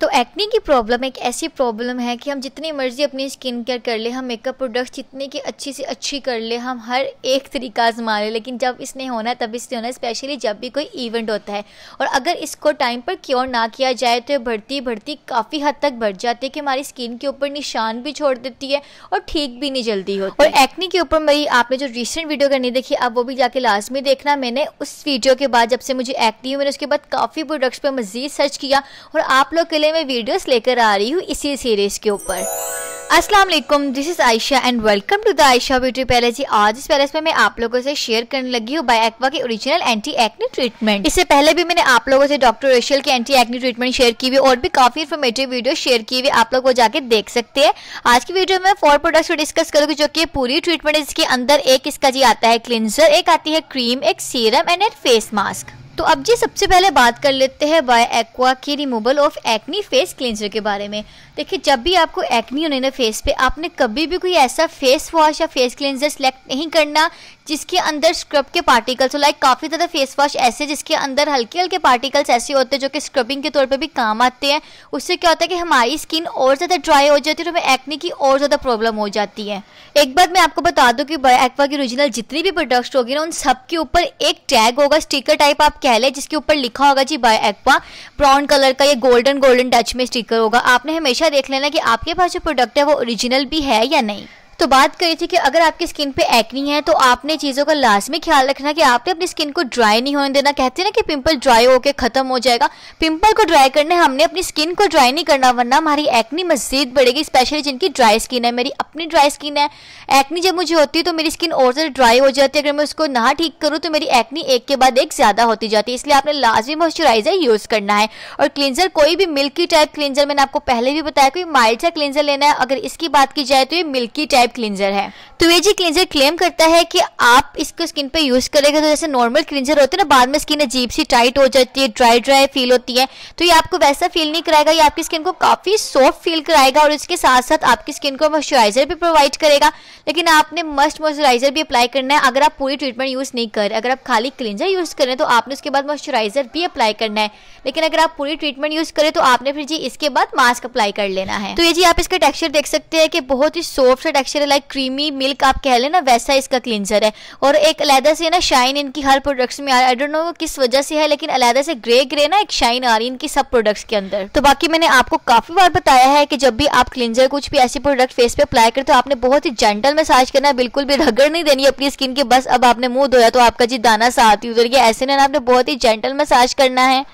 तो एक्ने की प्रॉब्लम एक ऐसी प्रॉब्लम है कि हम जितनी मर्ज़ी अपनी स्किन केयर कर ले हम मेकअप प्रोडक्ट्स जितने की अच्छी से अच्छी कर ले हम हर एक तरीका आजमा लें लेकिन जब इसने होना है तब इसने होना है स्पेशली जब भी कोई इवेंट होता है और अगर इसको टाइम पर क्योर ना किया जाए तो बढ़ती बढ़ती काफ़ी हद तक बढ़ जाती है कि हमारी स्किन के ऊपर निशान भी छोड़ देती है और ठीक भी नहीं जल्दी होती और एक्ने के ऊपर मेरी आपने जो रिसेंट वीडियो करनी देखी आप वो भी जाके लास्ट में देखना मैंने उस वीडियो के बाद जब से मुझे एक्ने हुई मैंने उसके बाद काफ़ी प्रोडक्ट्स पर मज़ीद सर्च किया और आप लोग के लिए सिलसिले में वीडियोस लेकर आ रही हूँ इसी सीरीज के ऊपर अस्सलाम वालेकुम this is Ayesha and welcome to the Ayesha beauty palace जी आज इस पैलेस में मैं आप लोगों से शेयर करने लगी हूँ बाय एक्वा की ओरिजिनल एंटी एक्ने ट्रीटमेंट इससे पहले भी मैंने आप लोगों से डॉक्टर रेशियल की एंटी एक्ने ट्रीटमेंट शेयर की हुई और भी काफी इन्फॉर्मेटिव वीडियो शेयर की हुई आप लोग वो जाके देख सकते हैं आज की वीडियो में फोर प्रोडक्ट्स को डिस्कस करूंगी जो कि पूरी ट्रीटमेंट इसके अंदर एक इसका जी आता है क्लिनजर एक आती है क्रीम एक सीरम एंड एक फेस मास्क तो अब जी सबसे पहले बात कर लेते हैं बाय एक्वा की removal of acne face cleanser के बारे में देखिए जब भी आपको एक्नी होने ना फेस पे आपने कभी भी कोई ऐसा फेस वॉश या फेस क्लिनजर सेलेक्ट नहीं करना जिसके अंदर स्क्रब के पार्टिकल्स हो लाइक काफ़ी ज़्यादा फेस वॉश ऐसे जिसके अंदर हल्के हल्के पार्टिकल्स ऐसे होते हैं जो कि स्क्रबिंग के तौर पे भी काम आते हैं उससे क्या होता है कि हमारी स्किन और ज़्यादा ड्राई हो जाती है और हमें एक्नी की और ज़्यादा प्रॉब्लम हो जाती है एक बार मैं आपको बता दूं कि एक्वा की ओरिजिनल जितनी भी प्रोडक्ट्स होगी ना उन सब के ऊपर एक टैग होगा स्टिकर टाइप आप कह लें जिसके ऊपर लिखा होगा जी बाय एक्वा ब्राउन कलर का या गोल्डन गोल्डन टच में स्टिकर होगा आपने हमेशा देख लेना कि आपके पास जो प्रोडक्ट है वो ओरिजिनल भी है या नहीं तो बात करी थी कि अगर आपकी स्किन पे एक्नी है तो आपने चीज़ों का लाजमी ख्याल रखना कि आपने अपनी स्किन को ड्राई नहीं होने देना कहते ना कि पिंपल ड्राई होके ख़त्म हो जाएगा पिंपल को ड्राई करने हमने अपनी स्किन को ड्राई नहीं करना वरना हमारी एक्नी मजीद बढ़ेगी स्पेशली जिनकी ड्राई स्किन है मेरी अपनी ड्राई स्किन है एक्नी जब मुझे होती है तो मेरी स्किन और ज़्यादा ड्राई हो जाती है अगर मैं उसको ना ठीक करूँ तो मेरी एक्नी एक के बाद एक ज़्यादा होती जाती है इसलिए आपने लाजमी मॉइस्चराइज़र यूज़ करना है और क्लिनजर कोई भी मिल्की टाइप क्लिनजर मैंने आपको पहले भी बताया कोई माइल्ड सा क्लिनजर लेना है अगर इसकी बात की जाए तो ये मिल्की टाइप टाइप क्लिंजर है तो ये जी क्लिंजर क्लेम करता है कि आप इसको स्किन पे यूज करेगा तो जैसे नॉर्मल क्लिंजर होते हैं ना बाद में स्किन अजीब सी टाइट हो जाती है ड्राई ड्राई फील होती है तो ये आपको वैसा फील नहीं कराएगा ये आपकी स्किन को काफी सॉफ्ट फील कराएगा और इसके साथ साथ आपकी स्किन को मॉइस्चराइजर भी प्रोवाइड करेगा लेकिन आपने मस्ट मॉइस्चराइजर भी अप्लाई करना है अगर आप पूरी ट्रीटमेंट यूज नहीं कर अगर आप खाली क्लिंजर यूज करें तो आपने उसके बाद मॉइस्चराइजर भी अप्लाई करना है लेकिन अगर आप पूरी ट्रीटमेंट यूज करें तो आपने फिर जी इसके बाद मास्क अप्लाई कर लेना है तो ये जी आप इसका टेक्सचर देख सकते हैं कि बहुत ही सॉफ्ट सा texture texture like creamy milk आप कह लेना वैसा इसका क्लिनजर है और एक अलहदा से ना शाइन इनकी हर प्रोडक्ट्स में आ रहा है आई डोंट नो किस वजह से है लेकिन अलहदा से ग्रे ग्रे ना एक शाइन आ रही है इनकी सब प्रोडक्ट्स के अंदर तो बाकी मैंने आपको काफी बार बताया है कि जब भी आप क्लिनजर कुछ भी ऐसे प्रोडक्ट फेस पे अप्लाई करते हो आपने बहुत ही जेंटल मसाज करना है बिल्कुल भी रगड़ नहीं देनी अपनी स्किन के बस अब आपने मुंह धोया तो आपका जी दाना सा आती उधर गया ऐसे नहीं आपने बहुत ही जेंटल मसाज करना है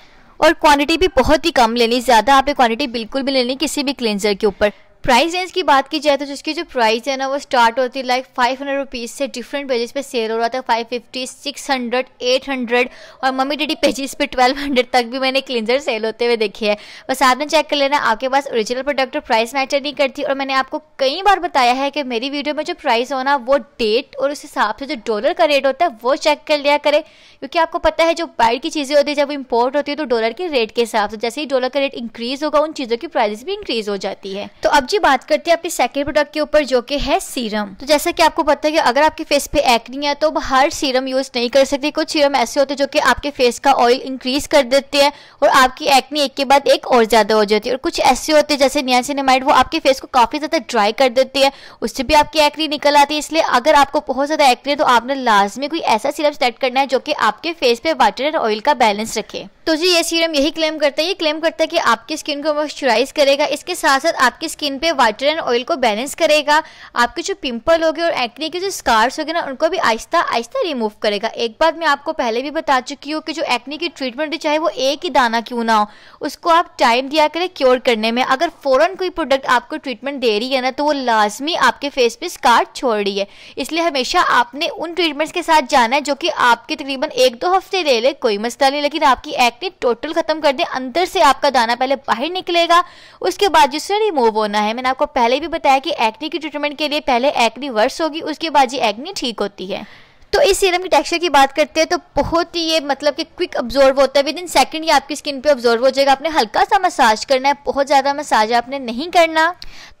और क्वांटिटी भी बहुत ही कम लेनी ज़्यादा आपने क्वांटिटी बिल्कुल भी लेनी किसी भी क्लेंजर के ऊपर प्राइस रेंज की बात की जाए तो जिसकी जो प्राइस है ना वो स्टार्ट होती है लाइक फाइव हंड्रेड रुपीज़ से डिफरेंट पेजेस पे सेल हो रहा था five fifty six hundred eight hundred और मम्मी डैडी पेजेस पे ट्वेल्व हंड्रेड तक भी मैंने क्लिनजर सेल होते हुए देखे है बस ने चेक कर लेना आपके पास ओरिजिनल प्रोडक्ट और प्राइस मैटर नहीं करती और मैंने आपको कई बार बताया है कि मेरी वीडियो में जो प्राइस होना वो डेट और उस हिसाब से जो डॉलर का रेट होता है वो चेक कर लिया करें क्योंकि आपको पता है जो बाइड की चीज़ें होती है जब इम्पोर्ट होती है तो डॉलर के रेट के हिसाब से जैसे ही डॉलर का रेट इंक्रीज़ होगा उन चीज़ों की प्राइस भी इंक्रीज़ हो जाती है तो अब जी बात करते हैं अपने सेकेंड प्रोडक्ट के ऊपर जो कि है सीरम तो जैसा कि आपको पता है कि अगर आपके फेस पे एक्नी है तो हर सीरम यूज नहीं कर सकते कुछ सीरम ऐसे होते हैं जो कि आपके फेस का ऑयल इंक्रीज कर देते हैं और आपकी एक्नी एक के बाद एक और ज्यादा हो जाती है और कुछ ऐसे होते हैं जैसे नियासिनेमाइड वो आपके फेस को काफी ज्यादा ड्राई कर देती है उससे भी आपकी एक्नी निकल आती है इसलिए अगर आपको बहुत ज्यादा एक्नी है तो आपने लाजमी कोई ऐसा सीरम सेलेक्ट करना है जो कि आपके फेस पे वाटर एंड ऑयल का बैलेंस रखे तो जी ये सीरम यही क्लेम करता है ये क्लेम करता है कि आपकी स्किन को मॉइस्चराइज करेगा इसके साथ साथ आपकी स्किन पे वाटर एंड ऑयल को बैलेंस करेगा आपके जो पिंपल हो गए और एक्ने के जो स्कार्स हो गए ना उनको भी आहिस्ता आहिस्ता रिमूव करेगा एक बात मैं आपको पहले भी बता चुकी हूँ कि जो एक्ने की ट्रीटमेंट है चाहे वो एक ही दाना क्यों ना हो उसको आप टाइम दिया करें क्योर करने में अगर फ़ौरन कोई प्रोडक्ट आपको ट्रीटमेंट दे रही है ना तो वो लाजमी आपके फेस पे स्कार छोड़ रही है इसलिए हमेशा आपने उन ट्रीटमेंट्स के साथ जाना है जो कि आपके तकरीबन एक दो हफ्ते ले ले कोई मसला नहीं लेकिन आपकी एक्ने टोटल खत्म कर दें अंदर से आपका दाना पहले बाहर निकलेगा उसके बाद जिससे रिमूव होना है मैंने आपको पहले भी बताया कि एक्ने की ट्रीटमेंट के लिए पहले एक्नी वर्स होगी उसके बाद जी एक्ने ठीक होती है तो इस सीरम की टेक्सचर की बात करते हैं तो बहुत ही ये मतलब कि क्विक ऑब्जॉर्व होता है विद इन सेकंड ये आपकी स्किन पे ऑब्जॉर्व हो जाएगा आपने हल्का सा मसाज करना है बहुत ज़्यादा मसाज आपने नहीं करना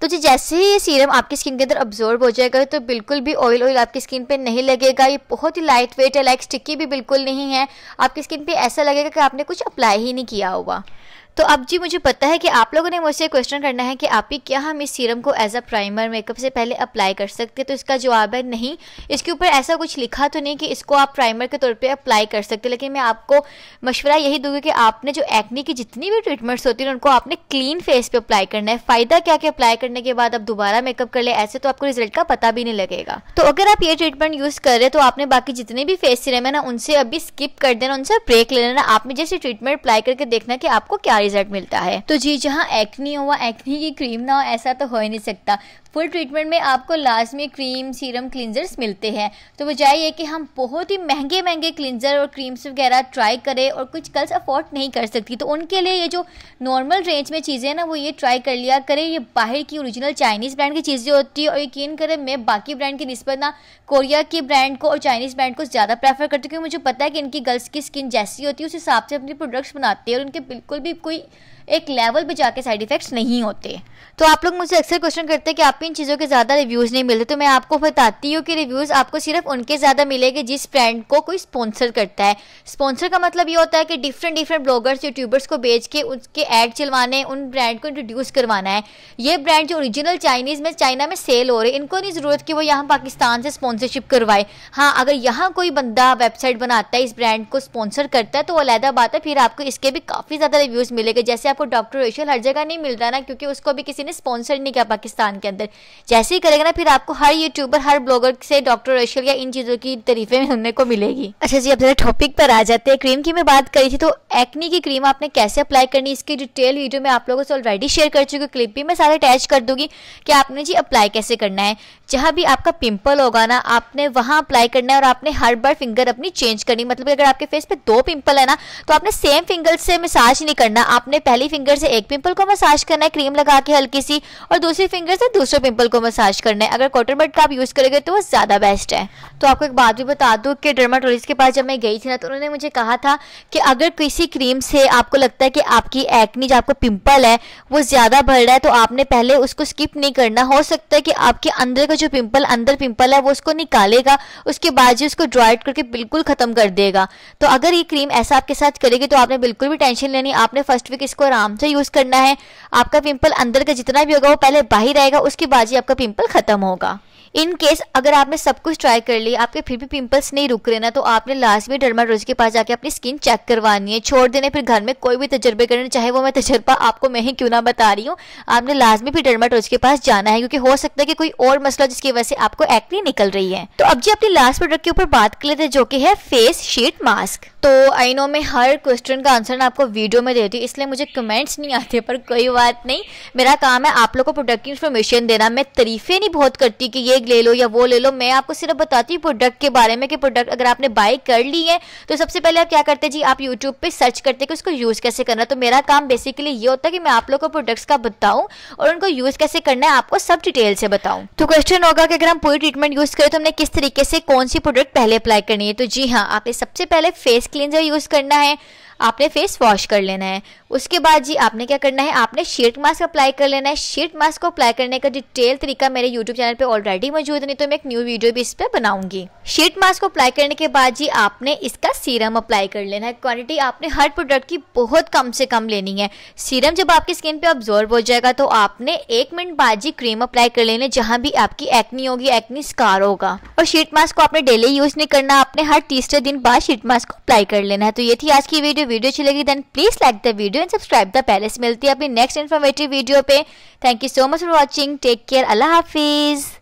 तो जी जैसे ही ये सीरम आपकी स्किन के अंदर ऑब्जॉर्व हो जाएगा तो बिल्कुल भी ऑयल ऑयल आपकी स्किन पर नहीं लगेगा ये बहुत ही लाइट वेट है लाइक स्टिकी भी बिल्कुल नहीं है आपकी स्किन पर ऐसा लगेगा कि आपने कुछ अप्लाई ही नहीं किया हुआ तो अब जी मुझे पता है कि आप लोगों ने मुझसे क्वेश्चन करना है कि आप ही क्या हम इस सीरम को एज अ प्राइमर मेकअप से पहले अप्लाई कर सकते हैं तो इसका जवाब है नहीं इसके ऊपर ऐसा कुछ लिखा तो नहीं कि इसको आप प्राइमर के तौर पे अप्लाई कर सकते लेकिन मैं आपको मशवरा यही दूंगी कि आपने जो एक्ने की जितनी भी ट्रीटमेंट्स होती हैं उनको आपने क्लीन फेस पर अप्लाई करना है फ़ायदा क्या कि अप्लाई करने के बाद आप दोबारा मेकअप कर ले ऐसे तो आपको रिजल्ट का पता भी नहीं लगेगा तो अगर आप ये ट्रीटमेंट यूज़ कर रहे तो आपने बाकी जितने भी फेस सीरम है ना उनसे अभी स्किप कर देना उनसे ब्रेक ले लेना आपने जैसे ट्रीटमेंट अप्लाई करके देखना कि आपको क्या रिजल्ट मिलता है तो जी जहाँ एक्नी हो वह एक्नी की क्रीम ना हो ऐसा तो हो ही नहीं सकता फुल ट्रीटमेंट में आपको लास्ट में क्रीम सीरम क्लिनजर्स मिलते हैं तो बजाय ये कि हम बहुत ही महंगे महंगे क्लिनजर और क्रीम्स वगैरह ट्राई करें और कुछ कल्स अफोर्ड नहीं कर सकती तो उनके लिए ये जो नॉर्मल रेंज में चीज़ें हैं ना वो ये ट्राई कर लिया करें ये बाहर की ओरिजिनल चाइनीज़ ब्रांड की चीज़ें होती है और यकीन करें मैं बाकी ब्रांड की नस्बत ना कोरिया के ब्रांड को और चाइनीज़ ब्रांड को ज़्यादा प्रेफर करती हूँ क्योंकि मुझे पता है कि इनकी गर्ल्स की स्किन जैसी होती है उस हिसाब से अपनी प्रोडक्ट्स बनाते हैं और उनके बिल्कुल भी कोई कोई एक लेवल पे जाके साइड इफ़ेक्ट्स नहीं होते तो आप लोग मुझसे अक्सर क्वेश्चन करते हैं कि आपको इन चीज़ों के ज़्यादा रिव्यूज़ नहीं मिलते तो मैं आपको बताती हूँ कि रिव्यूज़ आपको सिर्फ उनके ज़्यादा मिलेंगे जिस ब्रांड को कोई स्पॉन्सर करता है स्पॉन्सर का मतलब ये होता है कि डिफरेंट डिफरेंट ब्लॉगर्स यूट्यूबर्स को बेच के उसके ऐड चलवाने उन ब्रांड को इंट्रोड्यूस करवाना है ये ब्रांड जो ओरिजिनल चाइनीज़ में चाइना में सेल हो रहे हैं इनको नहीं ज़रूरत कि वो यहाँ पाकिस्तान से स्पॉन्सरशिप करवाए हाँ अगर यहाँ कोई बंदा वेबसाइट बनाता है इस ब्रांड को स्पॉन्सर करता है तो वो अलहदा बात है फिर आपको इसके भी काफ़ी ज़्यादा रिव्यूज़ मिल मिलेगा जैसे आपको डॉक्टर रेशल हर जगह नहीं मिल रहा ना क्योंकि उसको भी किसी ने स्पॉन्सर नहीं किया पाकिस्तान के अंदर जैसे ही करेगा ना फिर आपको हर यूट्यूबर हर ब्लॉगर से डॉक्टर रेशल या इन चीज़ों की तरीफें सुनने को मिलेगी अच्छा जी अब जरा टॉपिक पर आ जाते हैं क्रीम की मैं बात करी थी तो एक्नी की क्रीम आपने कैसे अप्लाई करनी इसकी डिटेल वीडियो मैं आप लोगों से ऑलरेडी शेयर कर चुकी हूँ क्लिप भी मैं सारे अटैच कर दूंगी कि आपने जी अप्लाई कैसे करना है जहाँ भी आपका पिंपल होगा ना आपने वहाँ अप्लाई करना है और आपने हर बार फिंगर अपनी चेंज करनी मतलब अगर आपके फेस पे दो पिंपल है ना तो आपने सेम फिंगर से मसाज नहीं करना आपने पहली फिंगर से एक पिंपल को मसाज करना है क्रीम लगा के हल्की सी और दूसरी फिंगर से दूसरे पिंपल को मसाज करना है अगर कॉटन बट का आप यूज़ करेंगे तो वो ज़्यादा बेस्ट है तो आपको एक बात भी बता दू की डर्माटोलॉजिस्ट के पास जब मैं गई थी ना तो उन्होंने मुझे कहा था कि अगर किसी क्रीम से आपको लगता है कि आपकी एक्नी जो आपको पिंपल है वो ज़्यादा बढ़ रहा है तो आपने पहले उसको स्किप नहीं करना हो सकता है कि आपके अंदर का जो पिंपल अंदर पिंपल है वो उसको निकालेगा उसके बाद जो उसको ड्राइड करके बिल्कुल ख़त्म कर देगा तो अगर ये क्रीम ऐसा आपके साथ करेगी तो आपने बिल्कुल भी टेंशन लेनी आपने फर्स्ट साइंटिफिक इसको आराम से यूज करना है आपका पिंपल अंदर का जितना भी होगा वो पहले बाहर आएगा उसके बाद ही आपका पिंपल खत्म होगा इन केस अगर आपने सब कुछ ट्राई कर लिया आपके फिर भी पिंपल्स नहीं रुक रहे ना तो आपने लास्ट में डर्माटोलॉजी के पास जाके अपनी स्किन चेक करवानी है छोड़ देने फिर घर में कोई भी तजर्बे करना चाहे वो मैं तजर्बा आपको मैं ही क्यों ना बता रही हूँ आपने लाजमी में फिर डर्माटोलॉजी के पास जाना है क्योंकि हो सकता है कि कोई और मसला जिसकी वजह से आपको एक्ने निकल रही है तो अब जी अपने लास्ट प्रोडक्ट के ऊपर बात कर लेते जो की है फेस शीट मास्क तो आई नो मैं हर क्वेश्चन का आंसर आपको वीडियो में देती हूँ इसलिए मुझे कमेंट्स नहीं आते पर कोई बात नहीं मेरा काम है आप लोग को प्रोडक्ट की इन्फॉर्मेशन देना मैं तरीफे नहीं बहुत करती कि ये बैग ले लो या वो ले लो मैं आपको सिर्फ बताती हूँ प्रोडक्ट के बारे में कि प्रोडक्ट अगर आपने बाई कर ली है तो सबसे पहले आप क्या करते हैं जी आप यूट्यूब पर सर्च करते हैं कि उसको यूज़ कैसे करना तो मेरा काम बेसिकली ये होता है कि मैं आप लोग को प्रोडक्ट्स का बताऊँ और उनको यूज़ कैसे करना है आपको सब डिटेल से बताऊँ तो क्वेश्चन होगा कि अगर हम पूरी ट्रीटमेंट यूज़ करें तो हमने किस तरीके से कौन सी प्रोडक्ट पहले अप्लाई करनी है तो जी हाँ आपने सबसे पहले फेस क्लींजर यूज़ करना है आपने फेस वॉश कर लेना है उसके बाद जी आपने क्या करना है आपने शीट मास्क अप्लाई कर लेना है शीट मास्क को अप्लाई करने का डिटेल तरीका मेरे यूट्यूब चैनल पे ऑलरेडी मौजूद है नहीं तो मैं एक न्यू वीडियो भी इस पर बनाऊंगी शीट मास्क को अप्लाई करने के बाद जी आपने इसका सीरम अप्लाई कर लेना है क्वांटिटी आपने हर प्रोडक्ट की बहुत कम से कम लेनी है सीरम जब आपकी स्किन पे ऑब्जॉर्व हो जाएगा तो आपने एक मिनट बाद जी क्रीम अप्लाई कर लेना है जहाँ भी आपकी एक्नी होगी एक्नी स्कार होगा और शीट मास्क को आपने डेली यूज नहीं करना आपने हर तीसरे दिन बाद शीट मास्क को अप्लाई कर लेना है तो ये थी आज की वीडियो वीडियो अच्छी लगी then please like the video video and subscribe the palace मिलती है अपनी नेक्स्ट इन्फॉर्मेटिव वीडियो पे thank you so much for watching take care अल्लाह हाफिज़